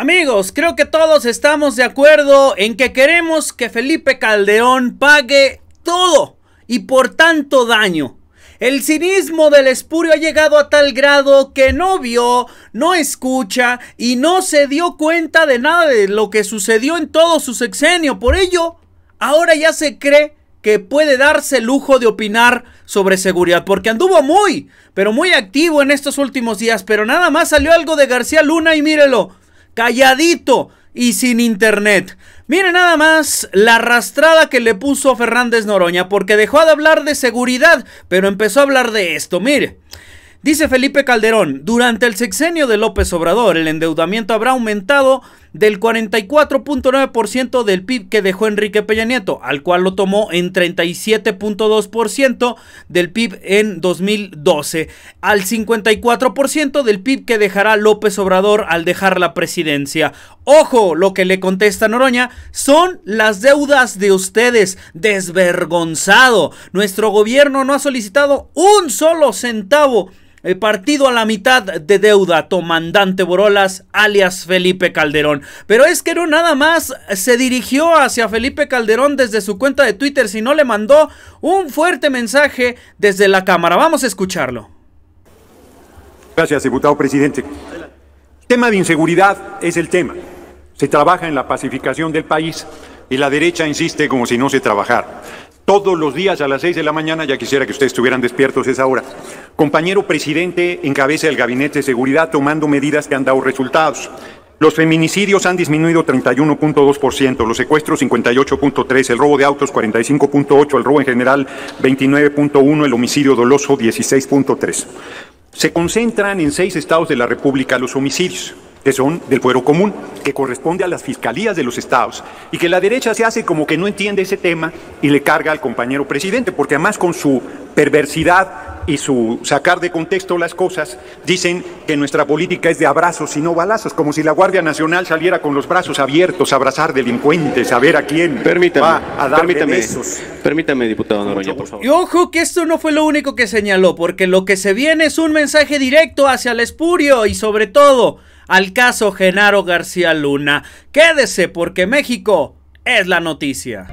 Amigos, creo que todos estamos de acuerdo en que queremos que Felipe Calderón pague todo y por tanto daño. El cinismo del espurio ha llegado a tal grado que no vio, no escucha y no se dio cuenta de nada de lo que sucedió en todo su sexenio. Por ello, ahora ya se cree que puede darse el lujo de opinar sobre seguridad, porque anduvo muy, pero muy activo en estos últimos días, pero nada más salió algo de García Luna y mírelo calladito y sin internet. Mire nada más la arrastrada que le puso Fernández Noroña, porque dejó de hablar de seguridad, pero empezó a hablar de esto, mire. Dice Felipe Calderón, durante el sexenio de López Obrador, el endeudamiento habrá aumentado del 44.9% del PIB que dejó Enrique Peña Nieto, al cual lo tomó en 37.2% del PIB en 2012, al 54% del PIB que dejará López Obrador al dejar la presidencia. Ojo, lo que le contesta Noroña son las deudas de ustedes, desvergonzado. Nuestro gobierno no ha solicitado un solo centavo el partido a la mitad de deuda, comandante Borolas, alias Felipe Calderón. Pero es que no nada más se dirigió hacia Felipe Calderón desde su cuenta de Twitter, sino le mandó un fuerte mensaje desde la Cámara. Vamos a escucharlo. Gracias, diputado presidente. El tema de inseguridad es el tema. Se trabaja en la pacificación del país y la derecha insiste como si no se trabajara. Todos los días a las 6 de la mañana, ya quisiera que ustedes estuvieran despiertos esa hora. Compañero presidente, encabeza el Gabinete de Seguridad tomando medidas que han dado resultados. Los feminicidios han disminuido 31.2%, los secuestros 58.3%, el robo de autos 45.8%, el robo en general 29.1%, el homicidio doloso 16.3%. Se concentran en seis estados de la República los homicidios, que son del fuero común, que corresponde a las fiscalías de los estados, y que la derecha se hace como que no entiende ese tema y le carga al compañero presidente, porque además con su perversidad y su sacar de contexto las cosas, dicen que nuestra política es de abrazos y no balazos, como si la Guardia Nacional saliera con los brazos abiertos a abrazar delincuentes, a ver a quién va a dar permítame, Permítame, diputado Noroña, por favor. Y ojo que esto no fue lo único que señaló, porque lo que se viene es un mensaje directo hacia el espurio y sobre todo al caso Genaro García Luna. Quédese porque México es la noticia.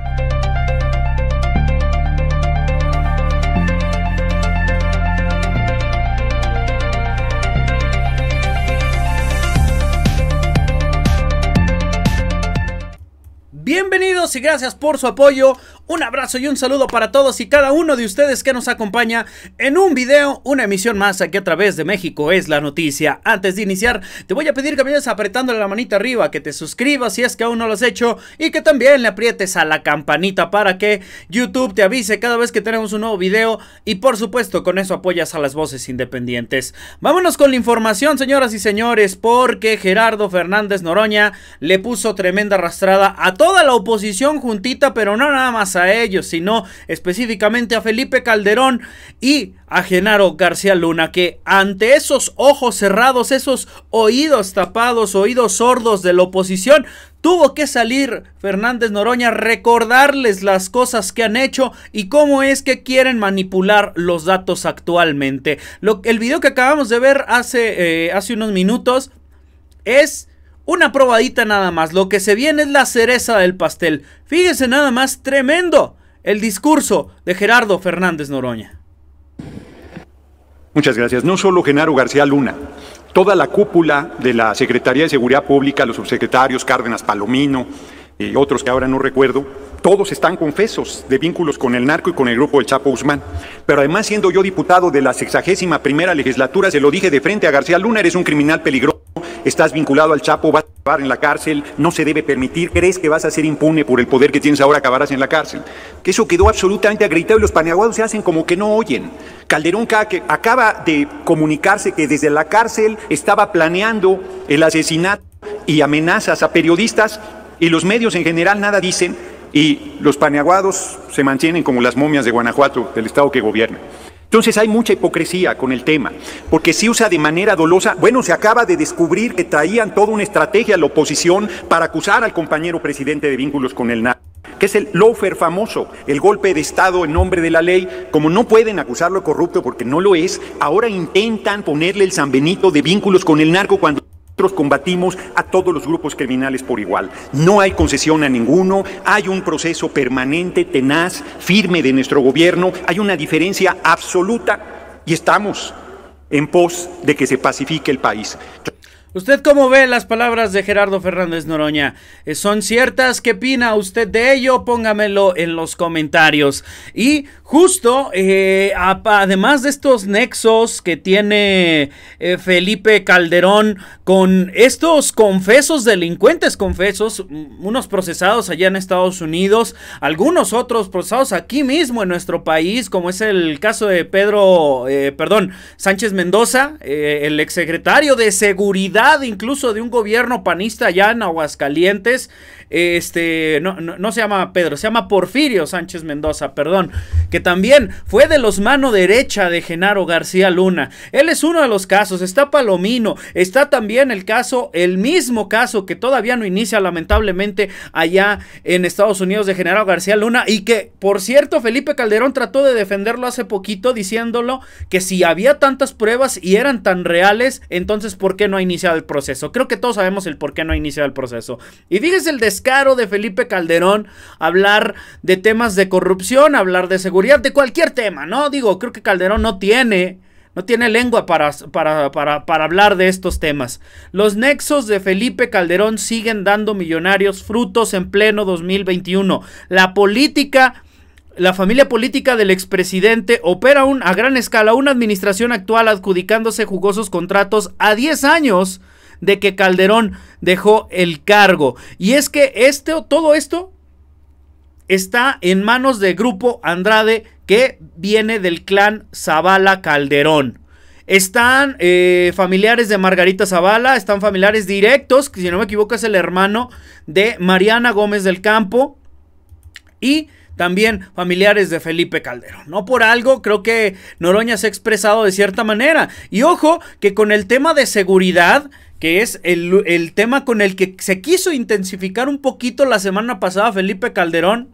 bienvenidos y gracias por su apoyo. Un abrazo y un saludo para todos y cada uno de ustedes que nos acompaña en un video, una emisión más aquí a través de México es la noticia. Antes de iniciar, te voy a pedir que vayas apretándole la manita arriba, que te suscribas si es que aún no lo has hecho y que también le aprietes a la campanita para que YouTube te avise cada vez que tenemos un nuevo video y por supuesto con eso apoyas a las voces independientes. Vámonos con la información, señoras y señores, porque Gerardo Fernández Noroña le puso tremenda arrastrada a toda la oposición juntita, pero no nada más a ellos, sino específicamente a Felipe Calderón y a Genaro García Luna, que ante esos ojos cerrados, esos oídos tapados, oídos sordos de la oposición, Tuvo que salir Fernández Noroña recordarles las cosas que han hecho y cómo es que quieren manipular los datos actualmente. el video que acabamos de ver hace, eh, hace unos minutos es una probadita nada más. Lo que se viene es la cereza del pastel. Fíjese nada más, tremendo el discurso de Gerardo Fernández Noroña. Muchas gracias. No solo Genaro García Luna, toda la cúpula de la Secretaría de Seguridad Pública, los subsecretarios Cárdenas Palomino y otros que ahora no recuerdo, todos están confesos de vínculos con el narco y con el grupo del Chapo Guzmán. Pero además, siendo yo diputado de la sexagésima primera legislatura, se lo dije de frente a García Luna, eres un criminal peligroso estás vinculado al Chapo, vas a acabar en la cárcel, no se debe permitir, crees que vas a ser impune por el poder que tienes ahora, acabarás en la cárcel. Que eso quedó absolutamente acreditado y los paneaguados se hacen como que no oyen. Calderón que acaba de comunicarse que desde la cárcel estaba planeando el asesinato y amenazas a periodistas y los medios en general nada dicen y los paneaguados se mantienen como las momias de Guanajuato, del estado que gobierna. Entonces hay mucha hipocresía con el tema, porque si usa de manera dolosa, bueno, se acaba de descubrir que traían toda una estrategia a la oposición para acusar al compañero presidente de vínculos con el narco. que es el lofer famoso, el golpe de Estado en nombre de la ley, como no pueden acusarlo corrupto porque no lo es, ahora intentan ponerle el sanbenito de vínculos con el narco cuando nosotros combatimos a todos los grupos criminales por igual. No hay concesión a ninguno, hay un proceso permanente, tenaz, firme de nuestro gobierno, hay una diferencia absoluta y estamos en pos de que se pacifique el país. ¿Usted cómo ve las palabras de Gerardo Fernández Noroña? Eh, ¿Son ciertas? ¿Qué opina usted de ello? Póngamelo en los comentarios. Y justo, eh, además de estos nexos que tiene eh, Felipe Calderón con estos confesos delincuentes, confesos, mm, unos procesados allá en Estados Unidos, algunos otros procesados aquí mismo en nuestro país, como es el caso de Pedro, perdón, Sánchez Mendoza, el exsecretario de Seguridad incluso de un gobierno panista allá en Aguascalientes. Este, no se llama Pedro, se llama Porfirio Sánchez Mendoza, perdón, que también fue de los mano derecha de Genaro García Luna. Él es uno de los casos, está Palomino, está también el caso, el mismo caso que todavía no inicia lamentablemente allá en Estados Unidos de Genaro García Luna y que, por cierto, Felipe Calderón trató de defenderlo hace poquito diciéndolo que si había tantas pruebas y eran tan reales, entonces ¿por qué no ha iniciado el proceso. Creo que todos sabemos el por qué no ha iniciado el proceso. Y fíjese el descaro de Felipe Calderón hablar de temas de corrupción, hablar de seguridad, de cualquier tema, ¿no? Digo, creo que Calderón no tiene no tiene lengua para, para, hablar de estos temas. Los nexos de Felipe Calderón siguen dando millonarios frutos en pleno 2021. La política la familia política del expresidente opera a gran escala una administración actual adjudicándose jugosos contratos a 10 años de que Calderón dejó el cargo. Y es que este, todo esto está en manos del Grupo Andrade que viene del clan Zavala Calderón. Están eh, familiares de Margarita Zavala, están familiares directos, que si no me equivoco es el hermano de Mariana Gómez del Campo. Y también familiares de Felipe Calderón. No por algo, creo que Noroña se ha expresado de cierta manera. Y ojo, que con el tema de seguridad, que es el, tema con el que se quiso intensificar un poquito la semana pasada Felipe Calderón,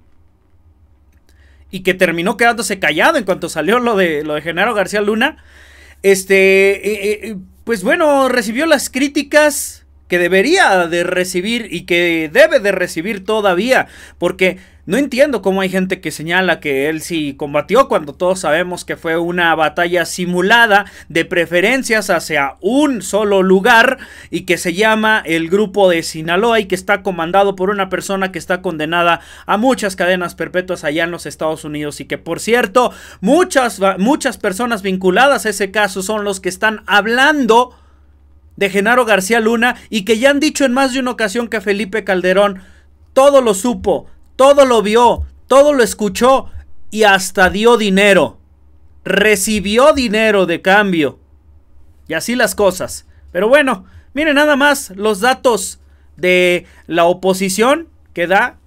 y que terminó quedándose callado en cuanto salió lo de, lo de Genaro García Luna, este, eh, eh, pues bueno, recibió las críticas que debería de recibir y que debe de recibir todavía, porque no entiendo cómo hay gente que señala que él sí combatió cuando todos sabemos que fue una batalla simulada de preferencias hacia un solo lugar y que se llama el grupo de Sinaloa y que está comandado por una persona que está condenada a muchas cadenas perpetuas allá en los Estados Unidos y que por cierto muchas, muchas personas vinculadas a ese caso son los que están hablando de Genaro García Luna y que ya han dicho en más de una ocasión que Felipe Calderón todo lo supo, todo lo vio, todo lo escuchó y hasta dio dinero. Recibió dinero de cambio. Y así las cosas. Pero bueno, miren nada más los datos de la oposición que da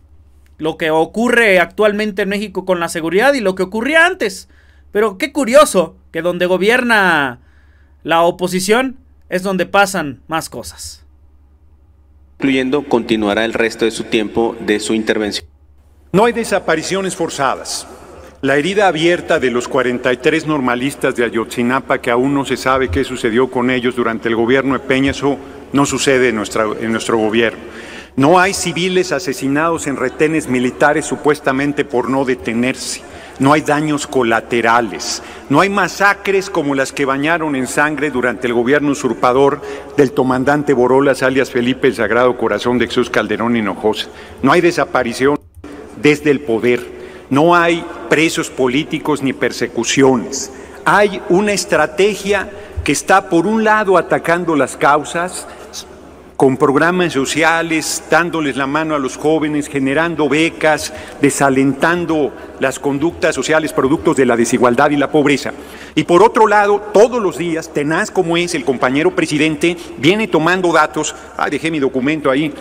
lo que ocurre actualmente en México con la seguridad y lo que ocurría antes. Pero qué curioso que donde gobierna la oposición es donde pasan más cosas. Incluyendo continuará el resto de su tiempo de su intervención. No hay desapariciones forzadas. La herida abierta de los 43 normalistas de Ayotzinapa, que aún no se sabe qué sucedió con ellos durante el gobierno de Peñaso, no sucede en, nuestra, en nuestro gobierno. No hay civiles asesinados en retenes militares supuestamente por no detenerse no hay daños colaterales, no hay masacres como las que bañaron en sangre durante el gobierno usurpador del comandante Borolas, alias Felipe el Sagrado Corazón de Jesús Calderón Hinojosa. No hay desaparición desde el poder, no hay presos políticos ni persecuciones. Hay una estrategia que está, por un lado, atacando las causas, con programas sociales, dándoles la mano a los jóvenes, generando becas, desalentando las conductas sociales productos de la desigualdad y la pobreza. Y por otro lado, todos los días, tenaz como es, el compañero presidente viene tomando datos, ah, dejé mi documento ahí,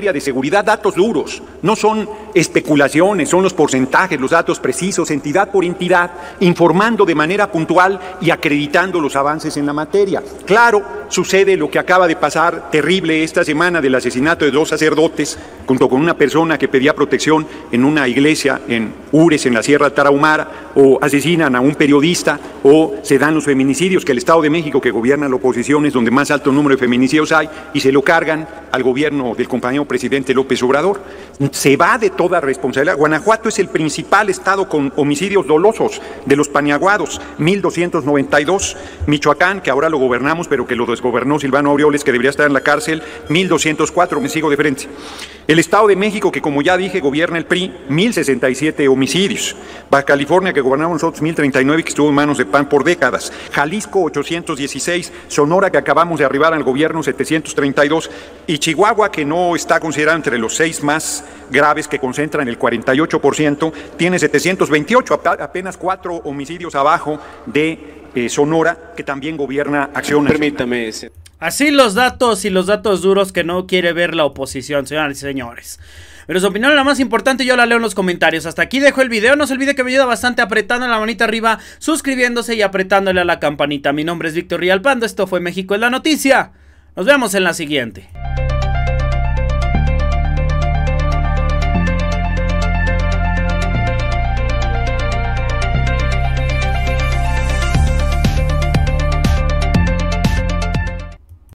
de seguridad datos duros, no son especulaciones, son los porcentajes, los datos precisos, entidad por entidad, informando de manera puntual y acreditando los avances en la materia. Claro, sucede lo que acaba de pasar terrible esta semana del asesinato de dos sacerdotes junto con una persona que pedía protección en una iglesia en Ures, en la Sierra Tarahumara, o asesinan a un periodista, o se dan los feminicidios, que el Estado de México, que gobierna la oposición, es donde más alto número de feminicidios hay, y se lo cargan al gobierno del compañero presidente López Obrador. Se va de toda responsabilidad. Guanajuato es el principal estado con homicidios dolosos de los paniaguados, 1.292. Michoacán, que ahora lo gobernamos, pero que lo desgobernó Silvano Aureoles, que debería estar en la cárcel, 1.204. Me sigo de frente. El Estado de México, que como ya dije, gobierna el PRI, 1.067 homicidios. Baja California, que gobernamos nosotros, 1.039, que estuvo en manos de PAN por décadas. Jalisco, 816. Sonora, que acabamos de arribar al gobierno, 732. Y Chihuahua, que no está está considerado entre los seis más graves que concentran el 48%, tiene 728, apenas cuatro homicidios abajo de eh, Sonora, que también gobierna Acción Permítame. decir. Así los datos y los datos duros que no quiere ver la oposición, señoras y señores. Pero su opinión la más importante yo la leo en los comentarios. Hasta aquí dejo el video. No se olvide que me ayuda bastante apretando la manita arriba, suscribiéndose y apretándole a la campanita. Mi nombre es Víctor Rialpando. Esto fue México en la Noticia. Nos vemos en la siguiente.